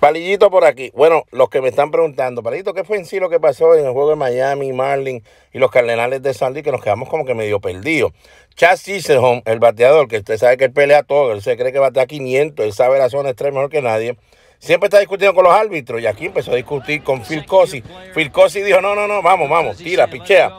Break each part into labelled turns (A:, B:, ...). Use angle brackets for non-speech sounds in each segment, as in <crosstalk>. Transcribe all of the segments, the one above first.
A: Palillito por aquí. Bueno, los que me están preguntando, Palillito, ¿qué fue en sí lo que pasó en el juego de Miami, Marlin y los Cardenales de San Luis? Que nos quedamos como que medio perdidos. Chas el bateador, que usted sabe que él pelea todo, él se cree que batea 500, él sabe la zona extrema mejor que nadie. Siempre está discutiendo con los árbitros y aquí empezó a discutir con Phil Cosi. Phil Cosi dijo, no, no, no, vamos, vamos, tira, pichea.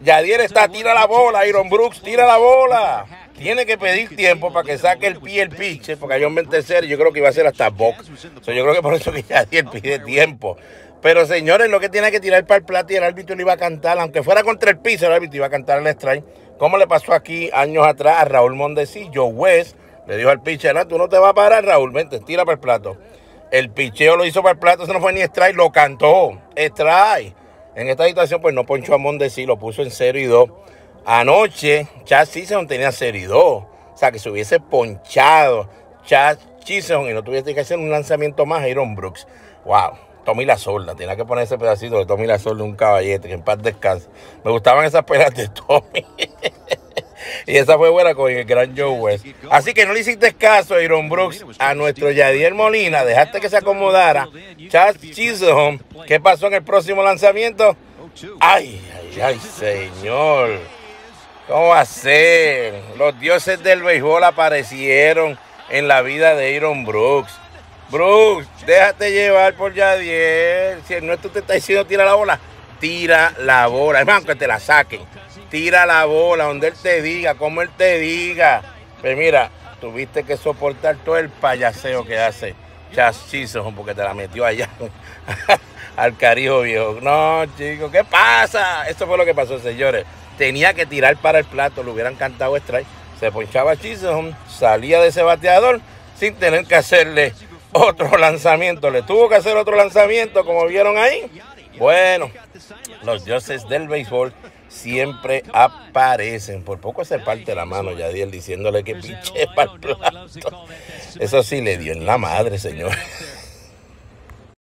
A: Yadier está, tira la bola, Iron Brooks, tira la bola. Tiene que pedir tiempo para que saque el pie el piche porque yo en y yo creo que iba a ser hasta box. yo creo que por eso que Yadier pide tiempo. Pero señores, lo que tiene que tirar para el plato y el árbitro le iba a cantar, aunque fuera contra el piso, el árbitro iba a cantar el strike. Como le pasó aquí años atrás a Raúl Joe West le dijo al piche, ah, tú no te vas a parar, Raúl, vente, tira para el plato. El picheo lo hizo para el plato, eso no fue ni strike, lo cantó. Strike. En esta situación, pues no ponchó a Mondesi, lo puso en 0 y 2. Anoche, Chad Season tenía 0 y 2. O sea, que se hubiese ponchado Chad Chisholm y no tuviese que hacer un lanzamiento más a Iron Brooks. ¡Wow! Tommy La Solda. Tenía que poner ese pedacito de Tommy La Sorda, un caballete, que en paz descanse. Me gustaban esas pelas de Tommy. <laughs> Y esa fue buena con el gran Joe West. Así que no le hiciste caso, a Iron Brooks, a nuestro Yadier Molina. Dejaste que se acomodara. Chas Chisholm, ¿qué pasó en el próximo lanzamiento? Ay, ay, ay, señor. ¿Cómo va a ser? Los dioses del béisbol aparecieron en la vida de Iron Brooks. Brooks, déjate llevar por Yadier. Si el nuestro te está diciendo tira la bola, tira la bola. Es más, aunque te la saquen tira la bola donde él te diga, como él te diga. Pero pues mira, tuviste que soportar todo el payaseo que hace Chisholm porque te la metió allá <laughs> al carijo viejo. No, chicos, ¿qué pasa? Eso fue lo que pasó, señores. Tenía que tirar para el plato, lo hubieran cantado strike. Se ponchaba Chisholm, salía de ese bateador sin tener que hacerle otro lanzamiento. Le tuvo que hacer otro lanzamiento, como vieron ahí. Bueno, los dioses del béisbol siempre aparecen. Por poco se parte la mano Yadiel diciéndole que piche para el plato. Eso sí le dio en la madre, señor.